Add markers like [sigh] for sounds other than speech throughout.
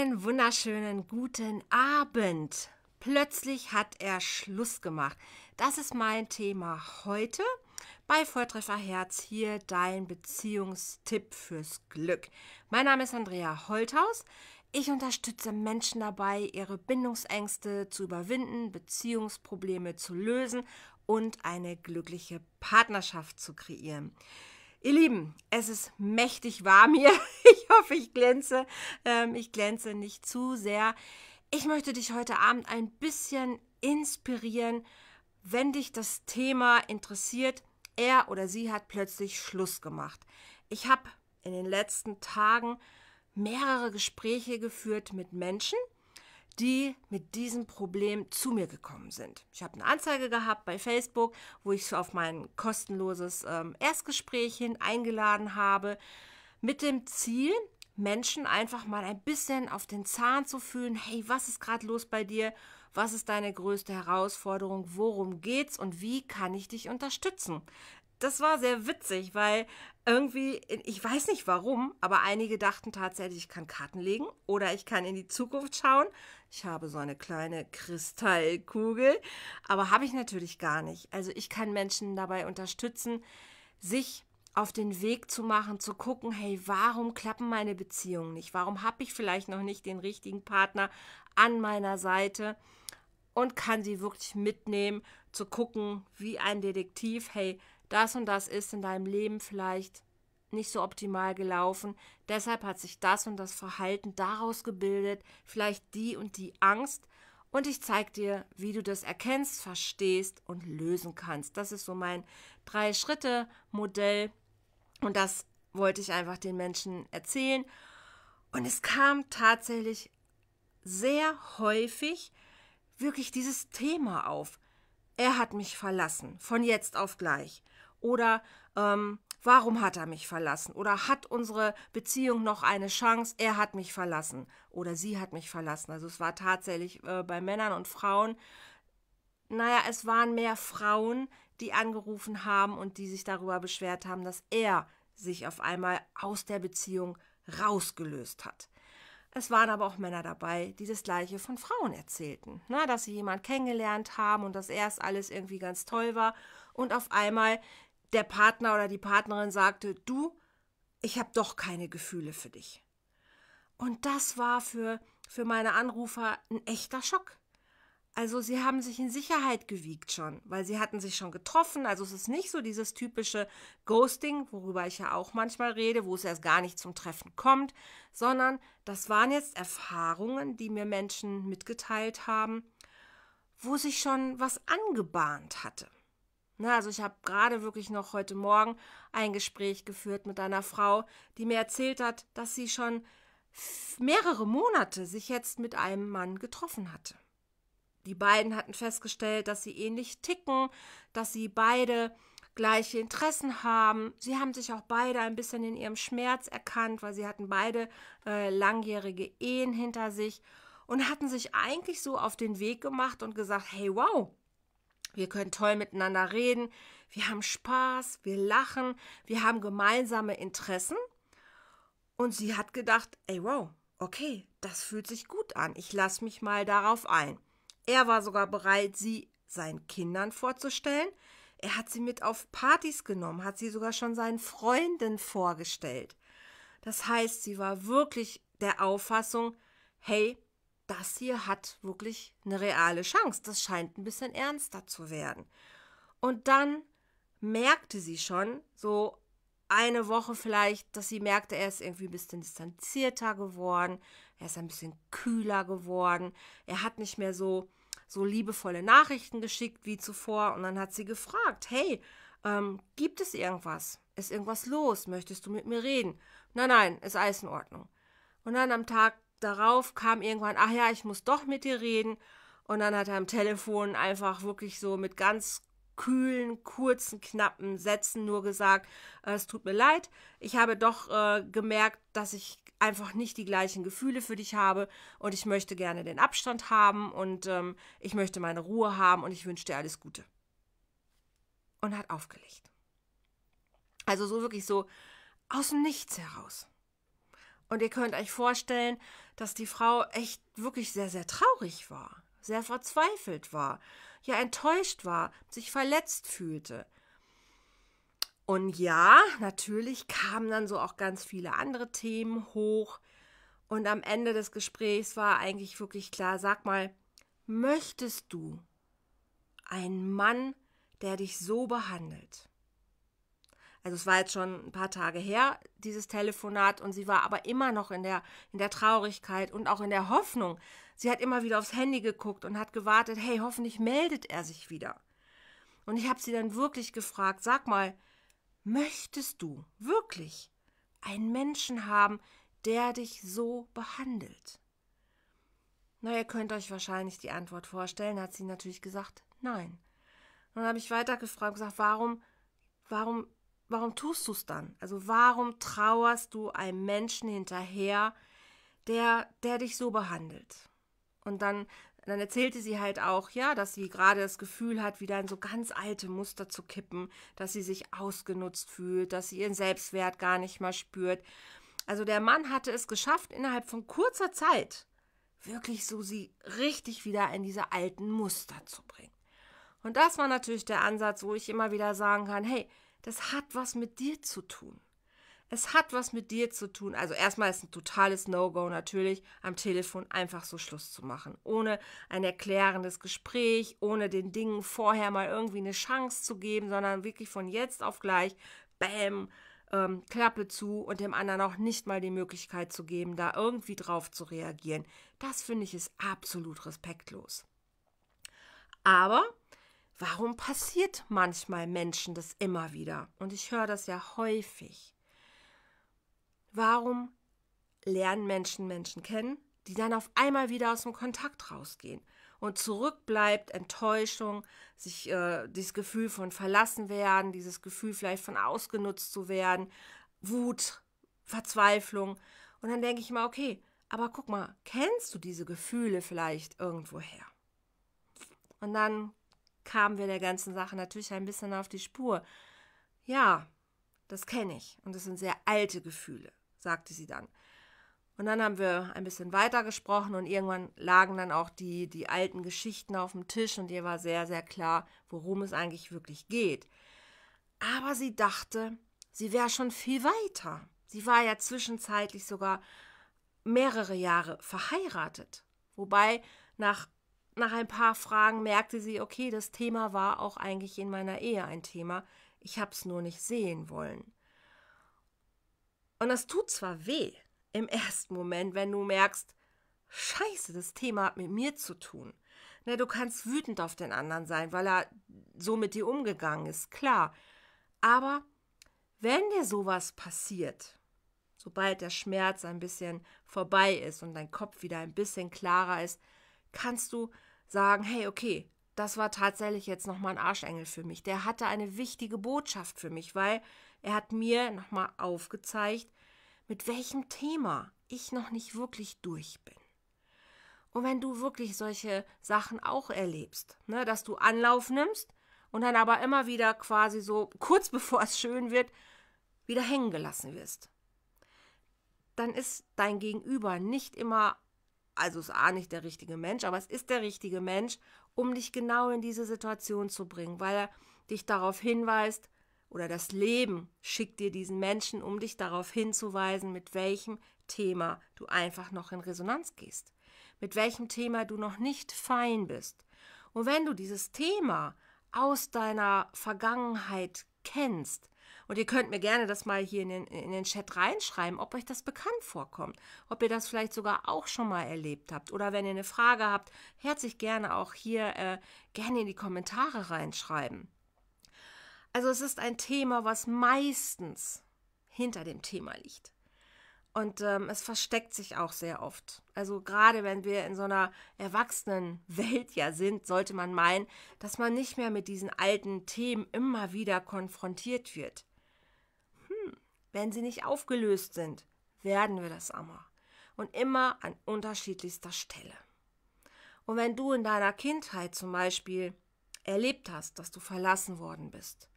Einen wunderschönen guten Abend. Plötzlich hat er Schluss gemacht. Das ist mein Thema heute bei Volltreffer Herz. Hier dein Beziehungstipp fürs Glück. Mein Name ist Andrea Holthaus. Ich unterstütze Menschen dabei, ihre Bindungsängste zu überwinden, Beziehungsprobleme zu lösen und eine glückliche Partnerschaft zu kreieren. Ihr Lieben, es ist mächtig warm hier. [laughs] Ich hoffe, ich glänze. Ähm, ich glänze nicht zu sehr. Ich möchte dich heute Abend ein bisschen inspirieren, wenn dich das Thema interessiert. Er oder sie hat plötzlich Schluss gemacht. Ich habe in den letzten Tagen mehrere Gespräche geführt mit Menschen, die mit diesem Problem zu mir gekommen sind. Ich habe eine Anzeige gehabt bei Facebook, wo ich auf mein kostenloses ähm, Erstgespräch hin eingeladen habe, mit dem Ziel, Menschen einfach mal ein bisschen auf den Zahn zu fühlen, hey, was ist gerade los bei dir? Was ist deine größte Herausforderung? Worum geht's und wie kann ich dich unterstützen? das war sehr witzig, weil irgendwie, ich weiß nicht warum, aber einige dachten tatsächlich, ich kann Karten legen oder ich kann in die Zukunft schauen. Ich habe so eine kleine Kristallkugel, aber habe ich natürlich gar nicht. Also ich kann Menschen dabei unterstützen, sich auf den Weg zu machen, zu gucken, hey, warum klappen meine Beziehungen nicht? Warum habe ich vielleicht noch nicht den richtigen Partner an meiner Seite? Und kann sie wirklich mitnehmen, zu gucken, wie ein Detektiv, hey, das und das ist in deinem Leben vielleicht nicht so optimal gelaufen. Deshalb hat sich das und das Verhalten daraus gebildet, vielleicht die und die Angst. Und ich zeige dir, wie du das erkennst, verstehst und lösen kannst. Das ist so mein Drei-Schritte-Modell. Und das wollte ich einfach den Menschen erzählen. Und es kam tatsächlich sehr häufig wirklich dieses Thema auf er hat mich verlassen, von jetzt auf gleich. Oder ähm, warum hat er mich verlassen? Oder hat unsere Beziehung noch eine Chance? Er hat mich verlassen. Oder sie hat mich verlassen. Also es war tatsächlich äh, bei Männern und Frauen, naja, es waren mehr Frauen, die angerufen haben und die sich darüber beschwert haben, dass er sich auf einmal aus der Beziehung rausgelöst hat. Es waren aber auch Männer dabei, die das Gleiche von Frauen erzählten, ne? dass sie jemanden kennengelernt haben und dass erst alles irgendwie ganz toll war und auf einmal der Partner oder die Partnerin sagte, du, ich habe doch keine Gefühle für dich. Und das war für, für meine Anrufer ein echter Schock. Also sie haben sich in Sicherheit gewiegt schon, weil sie hatten sich schon getroffen. Also es ist nicht so dieses typische Ghosting, worüber ich ja auch manchmal rede, wo es erst gar nicht zum Treffen kommt, sondern das waren jetzt Erfahrungen, die mir Menschen mitgeteilt haben, wo sich schon was angebahnt hatte. Na, ne, also ich habe gerade wirklich noch heute Morgen ein Gespräch geführt mit einer Frau, die mir erzählt hat, dass sie schon mehrere Monate sich jetzt mit einem Mann getroffen hatte. Die beiden hatten festgestellt, dass sie ähnlich ticken, dass sie beide gleiche Interessen haben. Sie haben sich auch beide ein bisschen in ihrem Schmerz erkannt, weil sie hatten beide äh, langjährige Ehen hinter sich und hatten sich eigentlich so auf den Weg gemacht und gesagt, hey wow, wir können toll miteinander reden, wir haben Spaß, wir lachen, wir haben gemeinsame Interessen. Und sie hat gedacht, ey wow, okay, das fühlt sich gut an, ich lasse mich mal darauf ein. Er war sogar bereit, sie seinen Kindern vorzustellen. Er hat sie mit auf Partys genommen, hat sie sogar schon seinen Freunden vorgestellt. Das heißt, sie war wirklich der Auffassung, hey, das hier hat wirklich eine reale Chance. Das scheint ein bisschen ernster zu werden. Und dann merkte sie schon, so eine Woche vielleicht, dass sie merkte, er ist irgendwie ein bisschen distanzierter geworden, er ist ein bisschen kühler geworden, er hat nicht mehr so, so liebevolle Nachrichten geschickt wie zuvor. Und dann hat sie gefragt, hey, ähm, gibt es irgendwas? Ist irgendwas los? Möchtest du mit mir reden? Nein, nein, ist alles in Ordnung. Und dann am Tag darauf kam irgendwann, ach ja, ich muss doch mit dir reden. Und dann hat er am Telefon einfach wirklich so mit ganz kühlen, kurzen, knappen Sätzen nur gesagt, äh, es tut mir leid, ich habe doch äh, gemerkt, dass ich einfach nicht die gleichen Gefühle für dich habe und ich möchte gerne den Abstand haben und ähm, ich möchte meine Ruhe haben und ich wünsche dir alles Gute. Und hat aufgelegt. Also so wirklich so aus dem Nichts heraus. Und ihr könnt euch vorstellen, dass die Frau echt wirklich sehr, sehr traurig war, sehr verzweifelt war, ja enttäuscht war, sich verletzt fühlte. Und ja, natürlich kamen dann so auch ganz viele andere Themen hoch. Und am Ende des Gesprächs war eigentlich wirklich klar, sag mal, möchtest du einen Mann, der dich so behandelt? Also es war jetzt schon ein paar Tage her, dieses Telefonat, und sie war aber immer noch in der, in der Traurigkeit und auch in der Hoffnung, Sie hat immer wieder aufs Handy geguckt und hat gewartet, hey, hoffentlich meldet er sich wieder. Und ich habe sie dann wirklich gefragt, sag mal, möchtest du wirklich einen Menschen haben, der dich so behandelt? Na, ihr könnt euch wahrscheinlich die Antwort vorstellen, hat sie natürlich gesagt, nein. Und dann habe ich weiter gefragt und gesagt, warum, warum, warum tust du es dann? Also warum trauerst du einem Menschen hinterher, der, der dich so behandelt? Und dann, dann erzählte sie halt auch, ja, dass sie gerade das Gefühl hat, wieder in so ganz alte Muster zu kippen, dass sie sich ausgenutzt fühlt, dass sie ihren Selbstwert gar nicht mehr spürt. Also der Mann hatte es geschafft, innerhalb von kurzer Zeit wirklich so sie richtig wieder in diese alten Muster zu bringen. Und das war natürlich der Ansatz, wo ich immer wieder sagen kann, hey, das hat was mit dir zu tun. Es hat was mit dir zu tun. Also erstmal ist ein totales No-Go natürlich, am Telefon einfach so Schluss zu machen. Ohne ein erklärendes Gespräch, ohne den Dingen vorher mal irgendwie eine Chance zu geben, sondern wirklich von jetzt auf gleich, bam, ähm, Klappe zu und dem anderen auch nicht mal die Möglichkeit zu geben, da irgendwie drauf zu reagieren. Das finde ich ist absolut respektlos. Aber warum passiert manchmal Menschen das immer wieder? Und ich höre das ja häufig. Warum lernen Menschen Menschen kennen, die dann auf einmal wieder aus dem Kontakt rausgehen? Und zurückbleibt Enttäuschung, sich äh, dieses Gefühl von verlassen werden, dieses Gefühl vielleicht von ausgenutzt zu werden, Wut, Verzweiflung. Und dann denke ich mal, okay, aber guck mal, kennst du diese Gefühle vielleicht irgendwoher? Und dann kamen wir der ganzen Sache natürlich ein bisschen auf die Spur. Ja, das kenne ich und das sind sehr alte Gefühle sagte sie dann. Und dann haben wir ein bisschen weiter gesprochen und irgendwann lagen dann auch die, die alten Geschichten auf dem Tisch und ihr war sehr, sehr klar, worum es eigentlich wirklich geht. Aber sie dachte, sie wäre schon viel weiter. Sie war ja zwischenzeitlich sogar mehrere Jahre verheiratet. Wobei nach, nach ein paar Fragen merkte sie, okay, das Thema war auch eigentlich in meiner Ehe ein Thema. Ich habe es nur nicht sehen wollen. Und das tut zwar weh im ersten Moment, wenn du merkst, scheiße, das Thema hat mit mir zu tun. Na, ne, du kannst wütend auf den anderen sein, weil er so mit dir umgegangen ist, klar. Aber wenn dir sowas passiert, sobald der Schmerz ein bisschen vorbei ist und dein Kopf wieder ein bisschen klarer ist, kannst du sagen, hey, okay, das war tatsächlich jetzt nochmal ein Arschengel für mich. Der hatte eine wichtige Botschaft für mich, weil er hat mir nochmal aufgezeigt, mit welchem Thema ich noch nicht wirklich durch bin. Und wenn du wirklich solche Sachen auch erlebst, ne, dass du Anlauf nimmst und dann aber immer wieder quasi so [laughs] kurz bevor es schön wird, wieder hängen gelassen wirst, dann ist dein Gegenüber nicht immer also ist A nicht der richtige Mensch, aber es ist der richtige Mensch, um dich genau in diese Situation zu bringen, weil er dich darauf hinweist oder das Leben schickt dir diesen Menschen, um dich darauf hinzuweisen, mit welchem Thema du einfach noch in Resonanz gehst, mit welchem Thema du noch nicht fein bist. Und wenn du dieses Thema aus deiner Vergangenheit kennst, und ihr könnt mir gerne das mal hier in den, in den Chat reinschreiben, ob euch das bekannt vorkommt, ob ihr das vielleicht sogar auch schon mal erlebt habt. Oder wenn ihr eine Frage habt, herzlich gerne auch hier äh, gerne in die Kommentare reinschreiben. Also es ist ein Thema, was meistens hinter dem Thema liegt. Und ähm, es versteckt sich auch sehr oft. Also gerade wenn wir in so einer erwachsenen Welt ja sind, sollte man meinen, dass man nicht mehr mit diesen alten Themen immer wieder konfrontiert wird. Wenn sie nicht aufgelöst sind, werden wir das Amma. Und immer an unterschiedlichster Stelle. Und wenn du in deiner Kindheit zum Beispiel erlebt hast, dass du verlassen worden bist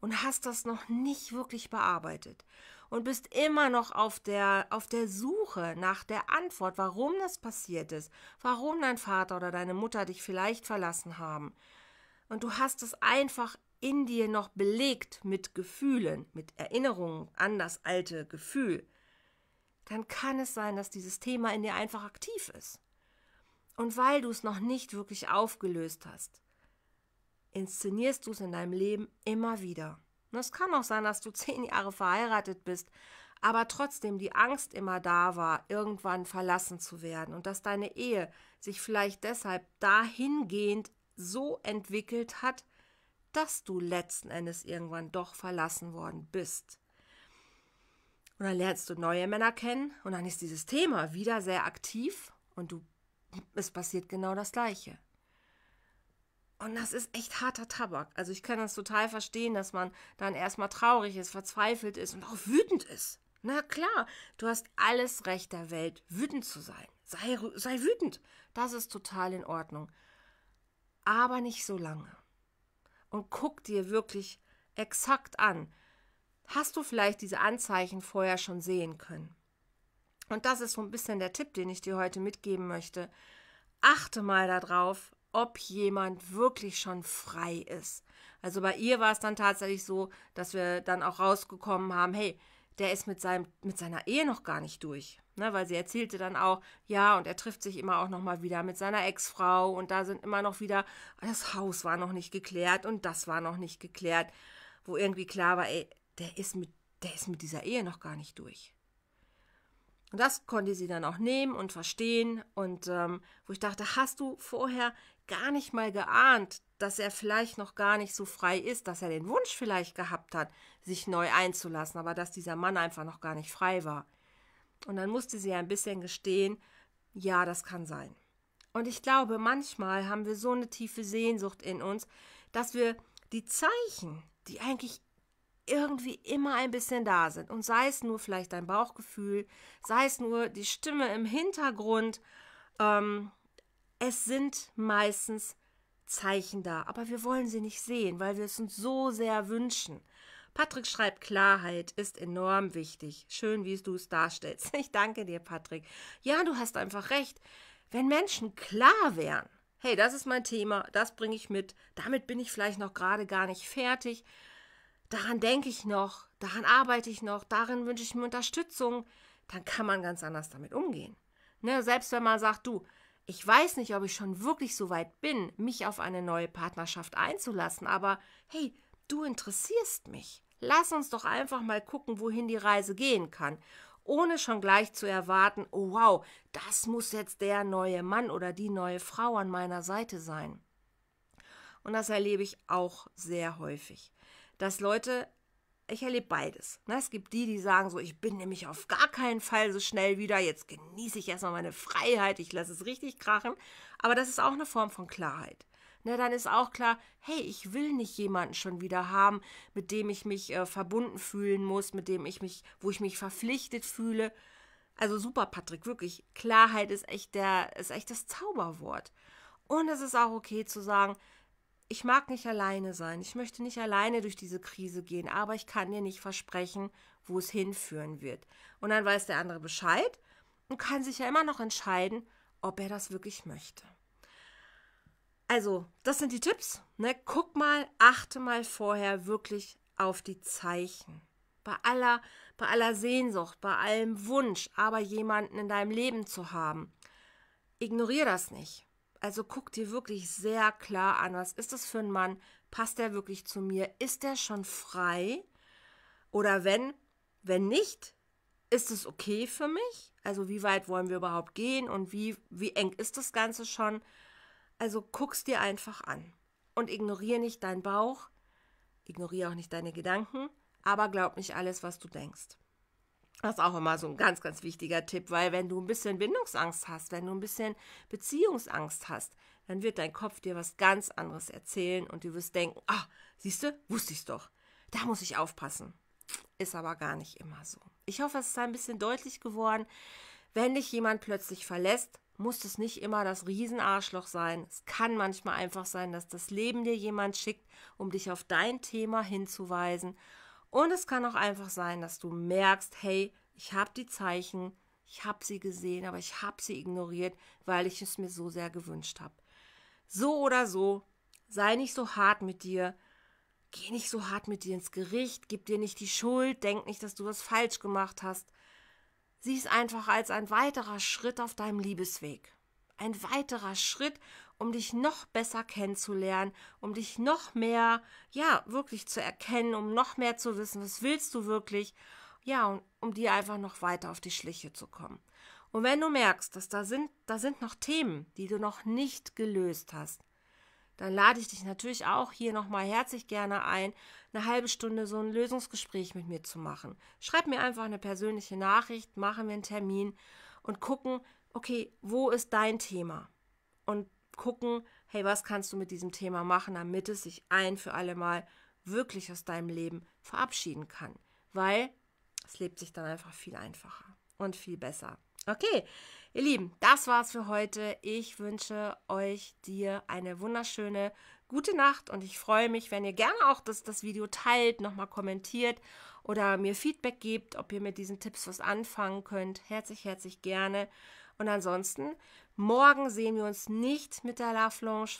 und hast das noch nicht wirklich bearbeitet und bist immer noch auf der, auf der Suche nach der Antwort, warum das passiert ist, warum dein Vater oder deine Mutter dich vielleicht verlassen haben. Und du hast es einfach in dir noch belegt mit Gefühlen, mit Erinnerungen an das alte Gefühl, dann kann es sein, dass dieses Thema in dir einfach aktiv ist. Und weil du es noch nicht wirklich aufgelöst hast, inszenierst du es in deinem Leben immer wieder. Und es kann auch sein, dass du [laughs] zehn Jahre verheiratet bist, aber trotzdem die Angst immer da war, irgendwann verlassen zu werden und dass deine Ehe sich vielleicht deshalb dahingehend so entwickelt hat, dass du letzten Endes irgendwann doch verlassen worden bist. Und dann lernst du neue Männer kennen und dann ist dieses Thema wieder sehr aktiv und du es passiert genau das gleiche. Und das ist echt harter Tabak. Also ich kann das total verstehen, dass man dann erstmal traurig ist, verzweifelt ist und auch wütend ist. Na klar, du hast alles Recht der Welt, wütend zu sein. Sei, sei wütend. Das ist total in Ordnung. Aber nicht so lange und guck dir wirklich exakt an. Hast du vielleicht diese Anzeichen vorher schon sehen können? Und das ist so ein bisschen der Tipp, den ich dir heute mitgeben möchte. Achte mal darauf, ob jemand wirklich schon frei ist. Also bei ihr war es dann tatsächlich so, dass wir dann auch rausgekommen haben, hey, der ist mit, seinem, mit seiner Ehe noch gar nicht durch. Ne, weil sie erzählte dann auch, ja, und er trifft sich immer auch nochmal wieder mit seiner Ex-Frau und da sind immer noch wieder, das Haus war noch nicht geklärt und das war noch nicht geklärt, wo irgendwie klar war, ey, der ist mit, der ist mit dieser Ehe noch gar nicht durch. Und das konnte sie dann auch nehmen und verstehen und ähm, wo ich dachte, hast du vorher gar nicht mal geahnt, dass er vielleicht noch gar nicht so frei ist, dass er den Wunsch vielleicht gehabt hat, sich neu einzulassen, aber dass dieser Mann einfach noch gar nicht frei war. Und dann musste sie ein bisschen gestehen, ja, das kann sein. Und ich glaube, manchmal haben wir so eine tiefe Sehnsucht in uns, dass wir die Zeichen, die eigentlich irgendwie immer ein bisschen da sind, und sei es nur vielleicht dein Bauchgefühl, sei es nur die Stimme im Hintergrund, ähm, es sind meistens Zeichen da, aber wir wollen sie nicht sehen, weil wir es uns so sehr wünschen. Patrick schreibt, Klarheit ist enorm wichtig. Schön, wie du es darstellst. [laughs] Ich danke dir, Patrick. Ja, du hast einfach recht. Wenn Menschen klar wären, hey, das ist mein Thema, das bringe ich mit, damit bin ich vielleicht noch gerade gar nicht fertig, daran denke ich noch, daran arbeite ich noch, darin wünsche ich mir Unterstützung, dann kann man ganz anders damit umgehen. Ne, selbst wenn man sagt, du, ich weiß nicht, ob ich schon wirklich so weit bin, mich auf eine neue Partnerschaft einzulassen, aber hey, du interessierst mich. Lass uns doch einfach mal gucken, wohin die Reise gehen kann, ohne schon gleich zu erwarten, oh wow, das muss jetzt der neue Mann oder die neue Frau an meiner Seite sein. Und das erlebe ich auch sehr häufig, dass Leute ich erlebe beides. Ne? Es gibt die, die sagen so, ich bin nämlich auf gar keinen Fall so schnell wieder, jetzt genieße ich erstmal meine Freiheit, ich lasse es richtig krachen. Aber das ist auch eine Form von Klarheit. Ne, dann ist auch klar, hey, ich will nicht jemanden schon wieder haben, mit dem ich mich äh, verbunden fühlen muss, mit dem ich mich, wo ich mich verpflichtet fühle. Also super, Patrick, wirklich. Klarheit ist echt der, ist echt das Zauberwort. Und es ist auch okay zu sagen, ich mag nicht alleine sein, ich möchte nicht alleine durch diese Krise gehen, aber ich kann dir nicht versprechen, wo es hinführen wird. Und dann weiß der andere Bescheid und kann sich ja immer noch entscheiden, ob er das wirklich möchte. Also, das sind die Tipps. Ne? Guck mal, achte mal vorher wirklich auf die Zeichen. Bei aller, bei aller Sehnsucht, bei allem Wunsch, aber jemanden in deinem Leben zu haben. Ignoriere das nicht. Also guck dir wirklich sehr klar an, was ist das für ein Mann? Passt der wirklich zu mir? Ist der schon frei? Oder wenn, wenn nicht, ist es okay für mich? Also wie weit wollen wir überhaupt gehen und wie, wie eng ist das Ganze schon? Also guck's dir einfach an und ignoriere nicht deinen Bauch, ignoriere auch nicht deine Gedanken, aber glaub nicht alles, was du denkst. Das ist auch immer so ein ganz, ganz wichtiger Tipp, weil wenn du ein bisschen Bindungsangst hast, wenn du ein bisschen Beziehungsangst hast, dann wird dein Kopf dir was ganz anderes erzählen und du wirst denken, ah, siehst du, wusste ich's doch. Da muss ich aufpassen. Ist aber gar nicht immer so. Ich hoffe, es ist ein bisschen deutlich geworden. Wenn dich jemand plötzlich verlässt, muss es nicht immer das Riesenarschloch sein. Es kann manchmal einfach sein, dass das Leben dir jemand schickt, um dich auf dein Thema hinzuweisen und es kann auch einfach sein, dass du merkst, hey, ich habe die Zeichen, ich habe sie gesehen, aber ich habe sie ignoriert, weil ich es mir so sehr gewünscht habe. So oder so, sei nicht so hart mit dir, geh nicht so hart mit dir ins Gericht, gib dir nicht die Schuld, denk nicht, dass du was falsch gemacht hast. Sieh es einfach als ein weiterer Schritt auf deinem Liebesweg. Ein weiterer Schritt um dich noch besser kennenzulernen, um dich noch mehr, ja, wirklich zu erkennen, um noch mehr zu wissen, was willst du wirklich, ja, und um dir einfach noch weiter auf die Schliche zu kommen. Und wenn du merkst, dass da sind, da sind noch Themen, die du noch nicht gelöst hast, dann lade ich dich natürlich auch hier nochmal herzlich gerne ein, eine halbe Stunde so ein Lösungsgespräch mit mir zu machen. Schreib mir einfach eine persönliche Nachricht, machen wir einen Termin und gucken, okay, wo ist dein Thema? Und gucken, hey, was kannst du mit diesem Thema machen, damit es sich ein für alle Mal wirklich aus deinem Leben verabschieden kann. Weil es lebt sich dann einfach viel einfacher und viel besser. Okay, ihr Lieben, das war's für heute. Ich wünsche euch dir eine wunderschöne gute Nacht und ich freue mich, wenn ihr gerne auch das, das Video teilt, nochmal kommentiert oder mir Feedback gebt, ob ihr mit diesen Tipps was anfangen könnt. Herzlich, herzlich gerne. Und ansonsten, morgen sehen wir uns nicht mit der Love Lounge.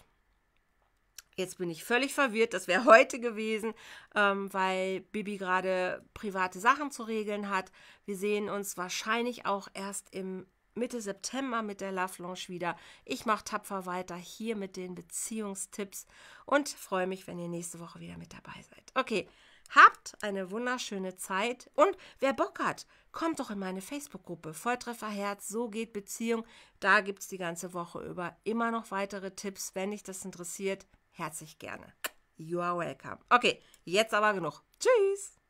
Jetzt bin ich völlig verwirrt, das wäre heute gewesen, ähm, weil Bibi gerade private Sachen zu regeln hat. Wir sehen uns wahrscheinlich auch erst im Mitte September mit der Love Lounge wieder. Ich mache tapfer weiter hier mit den Beziehungstipps und freue mich, wenn ihr nächste Woche wieder mit dabei seid. Okay, Habt eine wunderschöne Zeit und wer Bock hat, kommt doch in meine Facebook-Gruppe Volltrefferherz, so geht Beziehung. Da gibt es die ganze Woche über immer noch weitere Tipps, wenn dich das interessiert. Herzlich gerne. You are welcome. Okay, jetzt aber genug. Tschüss.